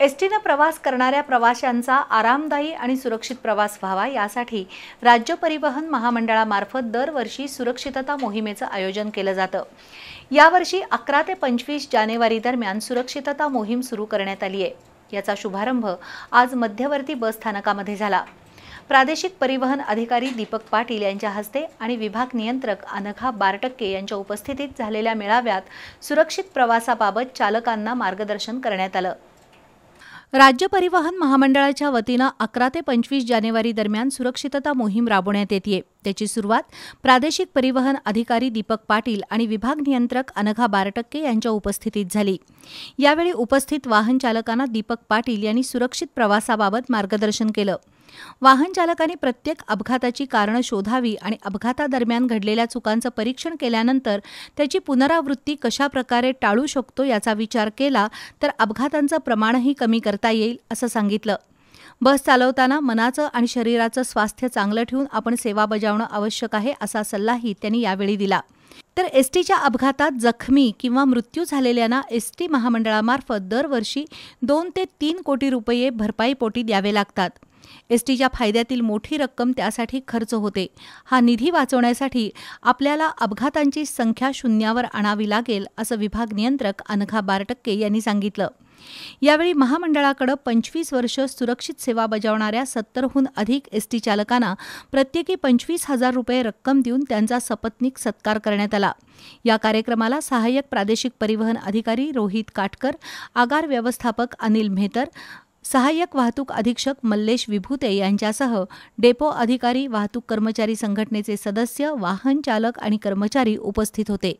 S टीनं प्रवास करणाऱ्या प्रवाशांचा आरामदायी आणि सुरक्षित प्रवास व्हावा यासाठी राज्य परिवहन महामंडळामार्फत दरवर्षी सुरक्षितता मोहिमेचं आयोजन केलं जातं यावर्षी अकरा ते पंचवीस जानेवारी दरम्यान सुरक्षितता मोहीम सुरू करण्यात आली आहे याचा शुभारंभ आज मध्यवर्ती बस स्थानकामध्ये झाला प्रादेशिक परिवहन अधिकारी दीपक पाटील यांच्या हस्ते आणि विभाग नियंत्रक अनघा बारटक्के यांच्या उपस्थितीत झालेल्या मेळाव्यात सुरक्षित प्रवासाबाबत चालकांना मार्गदर्शन करण्यात आलं राज्य परिवहन महामंडळाच्या वतीनं अकरा ते पंचवीस जानेवारी दरम्यान सुरक्षितता मोहीम राबवण्यात येते त्याची सुरुवात प्रादेशिक परिवहन अधिकारी दीपक पाटील आणि विभाग नियंत्रक अनघा बारटक्के यांच्या उपस्थितीत झाली यावेळी उपस्थित वाहन चालकांना दीपक पाटील यांनी सुरक्षित प्रवासाबाबत मार्गदर्शन केलं वाहन चालकाने प्रत्येक अपघाताची कारणं शोधावी आणि अपघातादरम्यान घडलेल्या चुकांचं परीक्षण केल्यानंतर त्याची पुनरावृत्ती कशा प्रकारे टाळू शकतो याचा विचार केला तर अपघातांचं प्रमाणही कमी करता येईल असं सांगितलं बस चालवताना मनाचं आणि शरीराचं स्वास्थ्य चांगलं ठेवून आपण सेवा बजावणं आवश्यक आहे असा सल्लाही त्यांनी यावेळी दिला तर एसटीच्या अपघातात जखमी किंवा मृत्यू झालेल्यांना एसटी महामंडळामार्फत दरवर्षी दोन ते तीन कोटी रुपये भरपाईपोटी द्यावे लागतात एसटीच्या फायद्यातील मोठी रक्कम त्यासाठी खर्च होते हा निधी वाचवण्यासाठी आपल्याला अपघातांची संख्या शून्यावर आणावी लागेल असं विभाग नियंत्रक अनघा बारटक्के यांनी सांगितलं यावेळी महामंडळाकडे पंचवीस वर्ष सुरक्षित सेवा बजावणाऱ्या सत्तरहून अधिक एसटी चालकांना प्रत्येकी पंचवीस हजार रुपये रक्कम देऊन त्यांचा सपत्नीक सत्कार करण्यात आला या कार्यक्रमाला सहाय्यक प्रादेशिक परिवहन अधिकारी रोहित काटकर आगार व्यवस्थापक अनिल मेहतर सहाय्यक वाहतूक अधीक्षक मल्लेश विभूते यांच्यासह डेपो अधिकारी वाहतूक कर्मचारी संघटनेचे सदस्य वाहन चालक आणि कर्मचारी उपस्थित होते